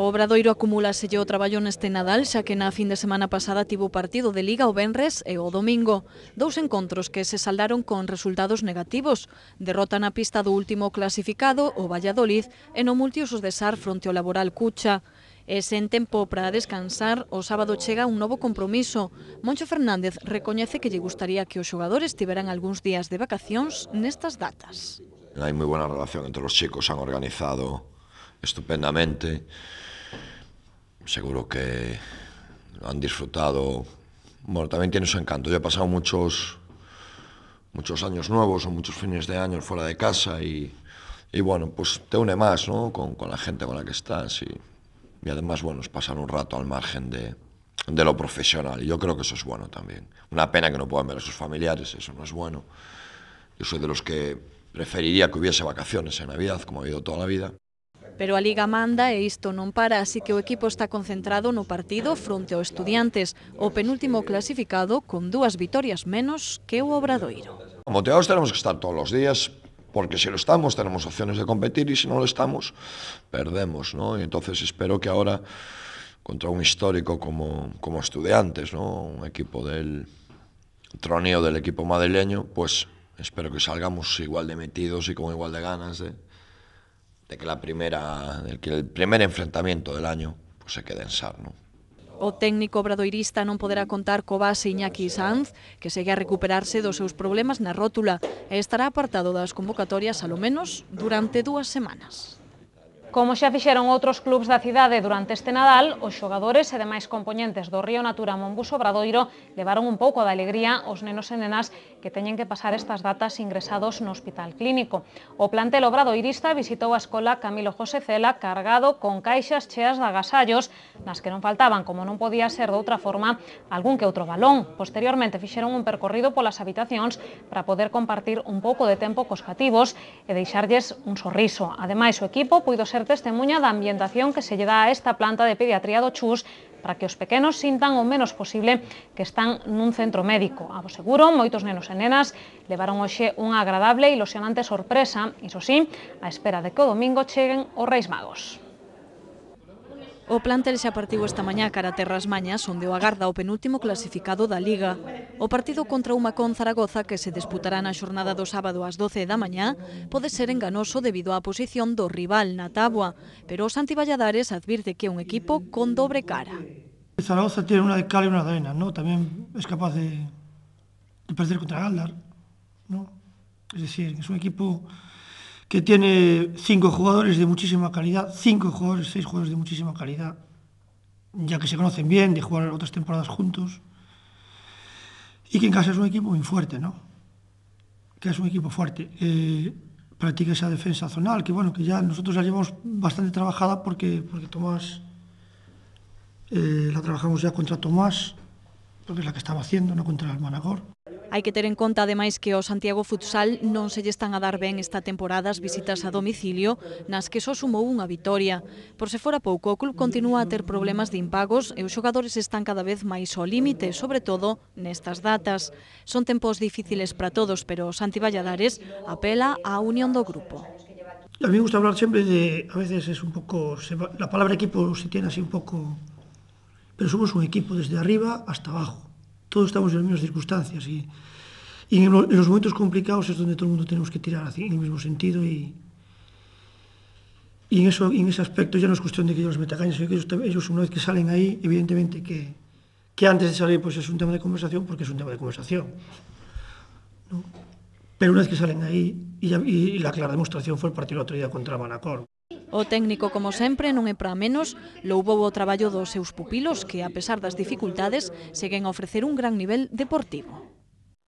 O Obradoiro acumúlaselle o traballo neste Nadal, xa que na fin de semana pasada tivo partido de Liga o Benres e o Domingo. Dous encontros que se saldaron con resultados negativos. Derrota na pista do último clasificado, o Valladolid, e no multiusos de Sar fronte ao Laboral Cucha. E sen tempo para descansar, o sábado chega un novo compromiso. Moncho Fernández recoñece que lle gustaría que os xogadores tiveran algúns días de vacacións nestas datas. Hai moi buena relación entre os chicos, han organizado estupendamente. Seguro que lo han disfrutado. Bueno, también tiene su encanto. Yo he pasado muchos, muchos años nuevos o muchos fines de año fuera de casa y, y bueno, pues te une más ¿no? con, con la gente con la que estás y, y además, bueno, es pasar un rato al margen de, de lo profesional. Y yo creo que eso es bueno también. Una pena que no puedan ver a sus familiares, eso no es bueno. Yo soy de los que preferiría que hubiese vacaciones en Navidad, como ha habido toda la vida. Pero a Liga manda e isto non para, así que o equipo está concentrado no partido fronte ao Estudiantes, o penúltimo clasificado con dúas vitorias menos que o Obradoiro. Motivados tenemos que estar todos os días, porque se lo estamos tenemos opciones de competir y se non lo estamos perdemos, ¿no? Y entonces espero que ahora contra un histórico como, como estudiantes, ¿no? Un equipo del troneo del equipo madrileño, pues espero que salgamos igual de metidos y con igual de ganas de, ¿eh? de que la primera, del que el primer enfrentamiento del año pues se quede en Sarno. O técnico bradoirista non poderá contar co base Iñaki Sanz, que segue a recuperarse dos seus problemas na rótula e estará apartado das convocatorias alo menos durante dúas semanas. Como xa fixeron outros clubs da cidade durante este Nadal, os xogadores e demais componentes do Río Natura Mombuso Bradoiro levaron un pouco da alegría aos nenos e nenas que teñen que pasar estas datas ingresados no Hospital Clínico. O plantel obrado irista visitou a escola Camilo José Cela cargado con caixas cheas de agasallos nas que non faltaban, como non podía ser de outra forma, algún que outro balón. Posteriormente fixeron un percorrido polas habitacións para poder compartir un pouco de tempo cos cativos e deixarlles un sorriso. Ademais, o equipo puido ser testemunha da ambientación que se lle dá a esta planta de pediatría do Chus para que os pequenos sintan o menos posible que están nun centro médico. A vos seguro, moitos nenos e nenas levaron hoxe unha agradable e ilusionante sorpresa, iso sí, a espera de que o domingo cheguen os Reis Magos. O plantel xa partiu esta mañá cara a Terras Mañas, onde o agarda o penúltimo clasificado da Liga. O partido contra o Macón Zaragoza, que se disputará na xornada do sábado ás 12 da mañá, pode ser enganoso debido á posición do rival na tabua, pero o Santi Valladares advirte que é un equipo con dobre cara. Zaragoza tiene una de cal y una de arena, ¿no? tamén é capaz de, de perder contra Galdar, ¿no? Es decir, é un equipo que tiene cinco jugadores de muchísima calidad, cinco jugadores, seis jugadores de muchísima calidad, ya que se conocen bien, de jugar otras temporadas juntos, y que en casa es un equipo muy fuerte, ¿no? Que es un equipo fuerte. practica esa defensa zonal, que bueno, que ya nosotros la llevamos bastante trabajada porque, porque Tomás, eh, la trabajamos ya contra Tomás, porque es la que estaba haciendo, no contra el Managor. Hai que ter en conta ademais que o Santiago Futsal non se lle están a dar ben esta temporada as visitas a domicilio, nas que só sumou unha vitoria. Por se fora pouco, o club continúa a ter problemas de impagos e os xogadores están cada vez máis ao límite, sobre todo nestas datas. Son tempos difíciles para todos, pero Santi Valladares apela á unión do grupo. A mí me gusta hablar sempre de, a veces es un pouco... A la palabra equipo se tiene así un pouco... pero somos un equipo desde arriba hasta abajo. todos estamos en las mismas circunstancias y, en, los momentos complicados es donde todo el mundo tenemos que tirar en el mismo sentido y, y en, eso, en ese aspecto ya no es cuestión de que ellos los meta cañas, que ellos, una vez que salen ahí, evidentemente que, antes de salir pues es un tema de conversación porque es un tema de conversación. Pero una vez que salen ahí, y, la clara demostración fue el partido de otro día contra Manacor. O técnico, como sempre, non é para menos, louvou o traballo dos seus pupilos que, a pesar das dificultades, seguen a ofrecer un gran nivel deportivo.